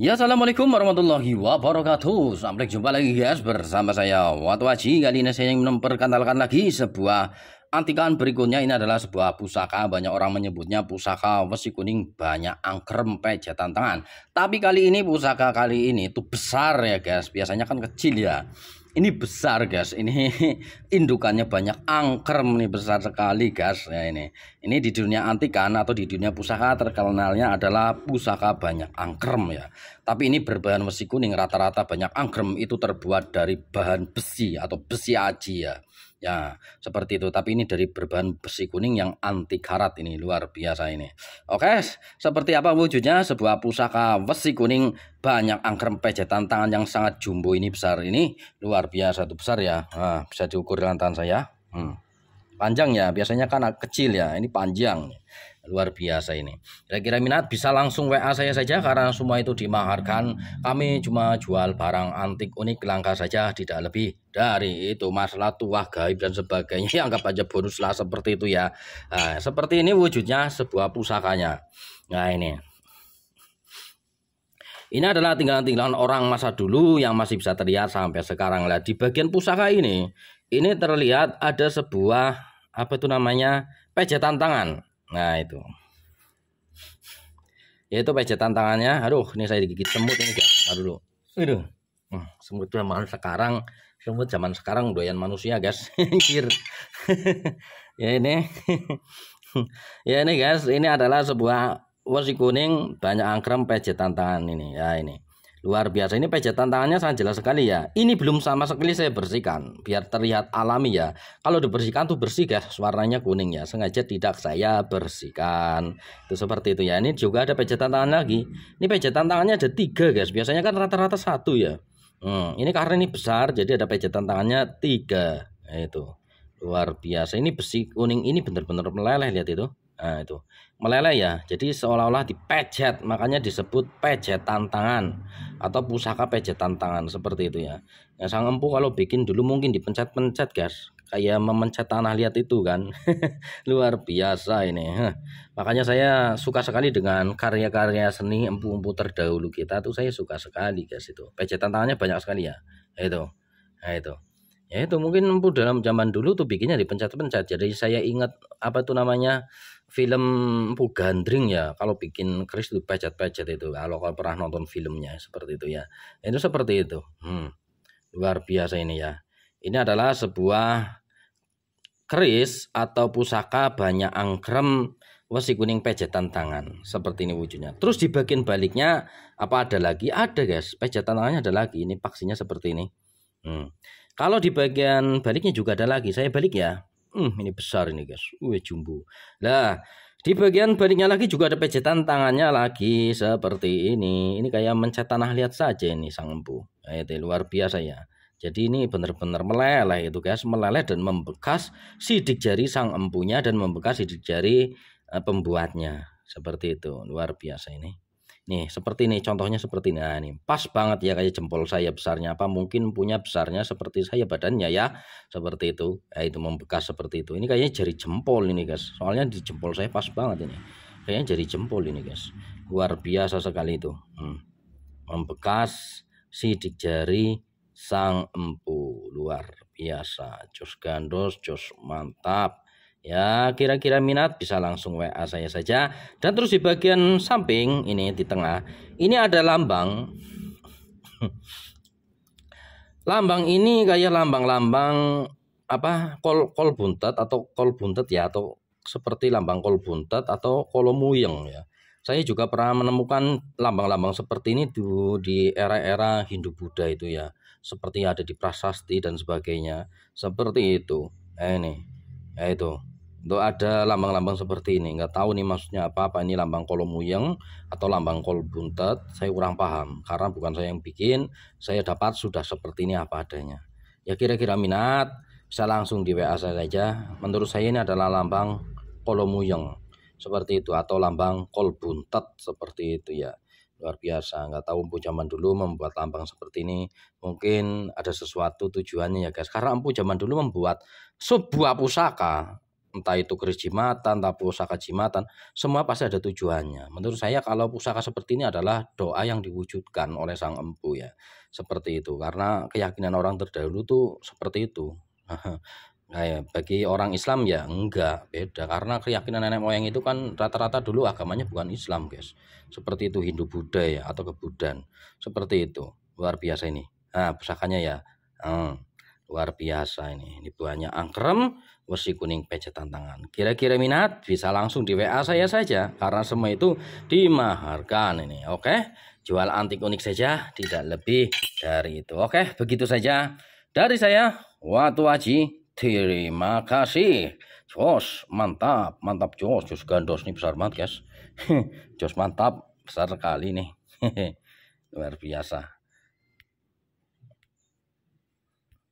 Ya assalamualaikum warahmatullahi wabarakatuh Sampai jumpa lagi guys bersama saya Watwaji. Kali ini saya ingin memperkenalkan lagi sebuah antikan berikutnya Ini adalah sebuah pusaka Banyak orang menyebutnya pusaka besi kuning Banyak angker pejatan tangan Tapi kali ini pusaka kali ini itu besar ya guys Biasanya kan kecil ya ini besar guys ini indukannya banyak angker ini besar sekali guys ya ini ini di dunia antikan atau di dunia pusaka terkenalnya adalah pusaka banyak angker, ya tapi ini berbahan besi kuning rata-rata banyak angker itu terbuat dari bahan besi atau besi aji ya Ya, seperti itu. Tapi ini dari berbahan besi kuning yang anti karat ini luar biasa ini. Oke, seperti apa wujudnya sebuah pusaka besi kuning banyak angker pejetan tangan yang sangat jumbo ini besar ini luar biasa itu besar ya. Nah, bisa diukur dengan tangan saya. Hmm. Panjang ya, biasanya kan kecil ya, ini panjang. Luar biasa ini. Kira-kira minat bisa langsung WA saya saja karena semua itu dimaharkan. Kami cuma jual barang antik unik langka saja, tidak lebih dari itu. Masalah tuah gaib dan sebagainya, anggap aja bonus lah seperti itu ya. Nah, seperti ini wujudnya sebuah pusakanya. Nah ini. Ini adalah tinggalan-tinggalan orang masa dulu yang masih bisa terlihat sampai sekarang lah. Di bagian pusaka ini, ini terlihat ada sebuah apa itu namanya pejatan tangan. Nah itu. Yaitu pejatan tangannya. Aduh, ini saya digigit semut ini guys. aduh dulu. Aduh. Hmm, semut zaman sekarang, semut zaman sekarang doyan manusia guys. Anjir. ya ini. ya ini guys, ini adalah sebuah wasi kuning banyak angkrem pejatan tangan ini ya ini. Luar biasa ini PJ tantangannya sangat jelas sekali ya. Ini belum sama sekali saya bersihkan biar terlihat alami ya. Kalau dibersihkan tuh bersih guys, warnanya kuning ya. Sengaja tidak saya bersihkan. Itu seperti itu ya. Ini juga ada PJ tantangan lagi. Ini PJ tantangannya ada tiga guys. Biasanya kan rata-rata satu ya. Hmm, ini karena ini besar jadi ada PJ tantangannya tiga. Nah, itu luar biasa. Ini besi kuning ini benar-benar meleleh lihat itu. Nah, itu meleleh ya. Jadi seolah-olah dipejet, makanya disebut pejet tantangan atau pusaka pejet tantangan seperti itu ya. Yang nah, sang empu kalau bikin dulu mungkin dipencet-pencet, guys. Kayak memencet tanah liat itu kan. Luar biasa ini. Makanya saya suka sekali dengan karya-karya seni empu-empu terdahulu kita tuh saya suka sekali, guys itu. Pejet tantangannya banyak sekali ya. Nah, itu. Nah, itu ya itu mungkin empu dalam zaman dulu tuh bikinnya dipencet-pencet jadi saya ingat apa tuh namanya film empu gandring ya kalau bikin keris itu pecet-pecet itu kalau kalau pernah nonton filmnya seperti itu ya. ya itu seperti itu hmm, luar biasa ini ya ini adalah sebuah keris atau pusaka banyak angkrem wasi kuning pecetan tangan seperti ini wujudnya terus di bagian baliknya apa ada lagi ada guys pecetan tangannya ada lagi ini paksinya seperti ini hmm. Kalau di bagian baliknya juga ada lagi. Saya balik ya. Hmm, ini besar ini guys. Wih jumbo. Nah, di bagian baliknya lagi juga ada pejatan tangannya lagi seperti ini. Ini kayak mencet tanah liat saja ini sang empu. Nah, itu luar biasa ya. Jadi ini benar-benar meleleh itu guys, meleleh dan membekas sidik jari sang empunya dan membekas sidik jari eh, pembuatnya. Seperti itu, luar biasa ini. Nih, seperti ini contohnya seperti ini. Nah, ini pas banget ya kayak jempol saya besarnya apa mungkin punya besarnya seperti saya badannya ya. Seperti itu. Ya, itu membekas seperti itu. Ini kayaknya jari jempol ini, guys. Soalnya di jempol saya pas banget ini. Kayaknya jari jempol ini, guys. Luar biasa sekali itu. Hmm. Membekas sidik jari sang empu luar biasa. Jos gandos, jos mantap. Ya, kira-kira minat bisa langsung WA saya saja. Dan terus di bagian samping ini di tengah, ini ada lambang. lambang ini kayak lambang-lambang apa? kol kol buntet atau kol buntet ya atau seperti lambang kol buntet atau kolomuyeng ya. Saya juga pernah menemukan lambang-lambang seperti ini di era-era Hindu Buddha itu ya. Seperti ada di prasasti dan sebagainya. Seperti itu. Eh, ini. Ya itu. Itu ada lambang-lambang seperti ini. Nggak tahu nih maksudnya apa. Apa ini lambang kolom uyeng atau lambang kol buntet. Saya kurang paham. Karena bukan saya yang bikin. Saya dapat sudah seperti ini apa adanya. Ya kira-kira minat. Bisa langsung di WA saya saja. Menurut saya ini adalah lambang kolom uyeng Seperti itu. Atau lambang kol buntet. Seperti itu ya. Luar biasa. Nggak tahu empu zaman dulu membuat lambang seperti ini. Mungkin ada sesuatu tujuannya ya guys. Karena empu zaman dulu membuat sebuah pusaka entah itu keris jimatan, entah pusaka jimatan, semua pasti ada tujuannya. Menurut saya kalau pusaka seperti ini adalah doa yang diwujudkan oleh sang empu ya, seperti itu. Karena keyakinan orang terdahulu tuh seperti itu. Nah, ya, bagi orang Islam ya enggak beda karena keyakinan nenek moyang itu kan rata-rata dulu agamanya bukan Islam guys seperti itu Hindu Buddha ya atau kebudan seperti itu luar biasa ini nah pusakanya ya hmm. Luar biasa ini. Ini buahnya angkrem, besi kuning pecetan tangan. Kira-kira minat bisa langsung di WA saya saja karena semua itu dimaharkan ini. Oke, jual antik unik saja tidak lebih dari itu. Oke, begitu saja dari saya Watu Aji. Terima kasih. Jos, mantap, mantap Jos. Jos gandos nih besar banget, guys. Jos mantap, besar sekali nih. Luar biasa.